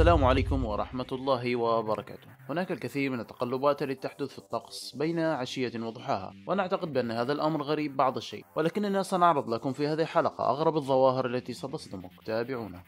السلام عليكم ورحمة الله وبركاته. هناك الكثير من التقلبات التي تحدث في الطقس بين عشية وضحاها، ونعتقد بأن هذا الأمر غريب بعض الشيء، ولكننا سنعرض لكم في هذه الحلقة أغرب الظواهر التي ستصدمك، تابعونا.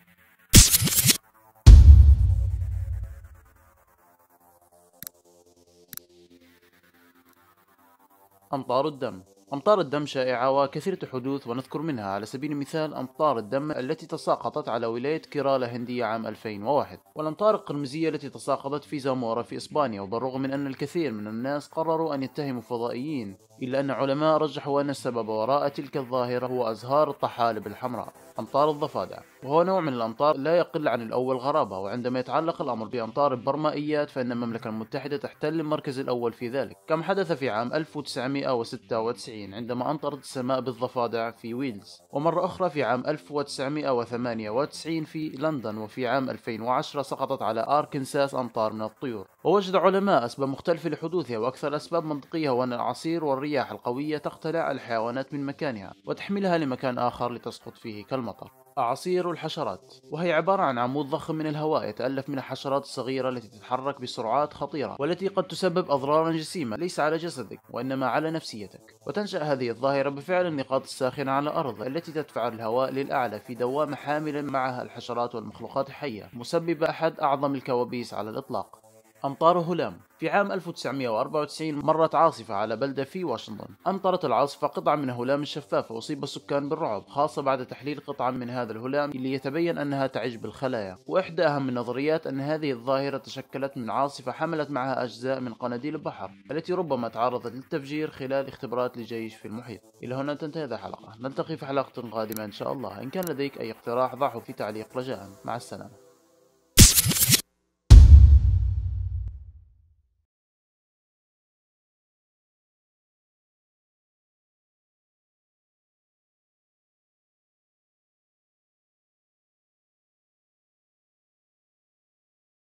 أمطار الدم أمطار الدم شائعة وكثيرة الحدوث ونذكر منها على سبيل المثال أمطار الدم التي تساقطت على ولاية كيرالا هندية عام 2001 والأمطار القرمزية التي تساقطت في زامورا في إسبانيا وبالرغم من أن الكثير من الناس قرروا أن يتهموا فضائيين إلا أن علماء رجحوا أن السبب وراء تلك الظاهرة هو أزهار الطحالب الحمراء أمطار الضفادع وهو نوع من الأمطار لا يقل عن الأول غرابة وعندما يتعلق الأمر بأمطار البرمائيات فإن المملكة المتحدة تحتل المركز الأول في ذلك كما حدث في عام 1996 1990 عندما أمطرت السماء بالضفادع في ويلز ومرة أخرى في عام 1998 في لندن وفي عام 2010 سقطت على أركنساس أمطار من الطيور ووجد علماء أسباب مختلفة لحدوثها وأكثر أسباب منطقية هو أن العصير والرياح القوية تقتلع الحيوانات من مكانها وتحملها لمكان آخر لتسقط فيه كالمطر أعاصير الحشرات وهي عبارة عن عمود ضخم من الهواء يتألف من الحشرات الصغيرة التي تتحرك بسرعات خطيرة والتي قد تسبب أضرارا جسيمة ليس على جسدك وإنما على نفسيتك وتنشأ هذه الظاهرة بفعل النقاط الساخنة على الأرض التي تدفع الهواء للأعلى في دوامة حاملا معها الحشرات والمخلوقات الحية مسببة أحد أعظم الكوابيس على الإطلاق أمطار هلام في عام 1994 مرت عاصفة على بلدة في واشنطن أمطرت العاصفة قطعة من هلام الشفاف وأصيب السكان بالرعب خاصة بعد تحليل قطعة من هذا الهلام اللي يتبين أنها تعج بالخلايا وإحدى أهم النظريات أن هذه الظاهرة تشكلت من عاصفة حملت معها أجزاء من قناديل البحر التي ربما تعرضت للتفجير خلال اختبارات لجيش في المحيط إلى هنا تنتهي هذه الحلقة نلتقي في حلقة قادمة إن شاء الله إن كان لديك أي اقتراح ضعه في تعليق رجاء مع السلامة